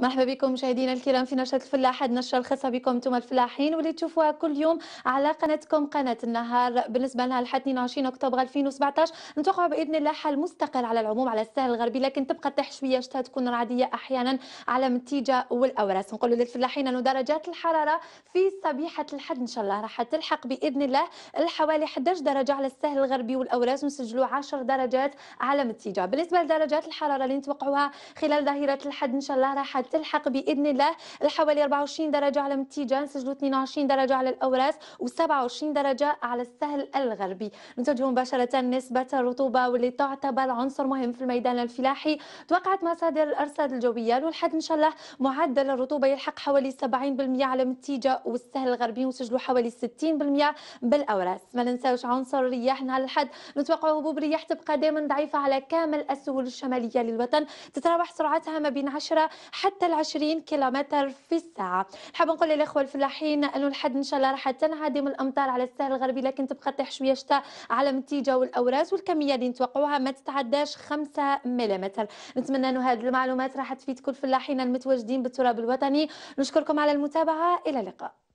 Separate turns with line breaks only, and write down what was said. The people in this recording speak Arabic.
مرحبا بكم مشاهدينا الكرام في نشرة الفلاح النشرة الخاصة بكم انتم الفلاحين واللي تشوفوها كل يوم على قناتكم قناة النهار بالنسبة لنا لحد 22 أكتوبر 2017 نتوقع بإذن الله حال مستقر على العموم على الساحل الغربي لكن تبقى تحت شوية شتاء تكون رعدية أحيانا على متيجة والأوراس نقول للفلاحين أنه درجات الحرارة في صبيحة الحد إن شاء الله راح تلحق بإذن الله الحوالي 11 درجة على الساحل الغربي والأوراس ونسجلوا 10 درجات على متيجة بالنسبة لدرجات الحرارة اللي نتوقعوها خلال ظهيرة الحد إن شاء الله راح تلحق باذن الله لحوالي 24 درجه على متيجان سجلوا 22 درجه على الاوراس و27 درجه على السهل الغربي نتوجه مباشره نسبه الرطوبه واللي تعتبر عنصر مهم في الميدان الفلاحي توقعت مصادر الارصاد الجويه لحد ان شاء الله معدل الرطوبه يلحق حوالي 70% على متيجه والسهل الغربي وسجلوا حوالي 60% بالاوراس ما ننساوش عنصر الرياح نهار الحد نتوقع هبوب رياح تبقى دائما ضعيفه على كامل السهول الشماليه للوطن تتراوح سرعتها ما بين 10 حتى حتى ال 20 كيلومتر في الساعه نحب نقول للاخوه الفلاحين انه الحد ان شاء الله راح تنعدم الامطار على الساحل الغربي لكن تبقى تطيح شويه شتاء على متيجه والاوراس والكميه اللي نتوقعوها ما تتعداش 5 ملم نتمنى انه هذه المعلومات راح تفيد كل الفلاحين المتواجدين بالتراب الوطني نشكركم على المتابعه الى اللقاء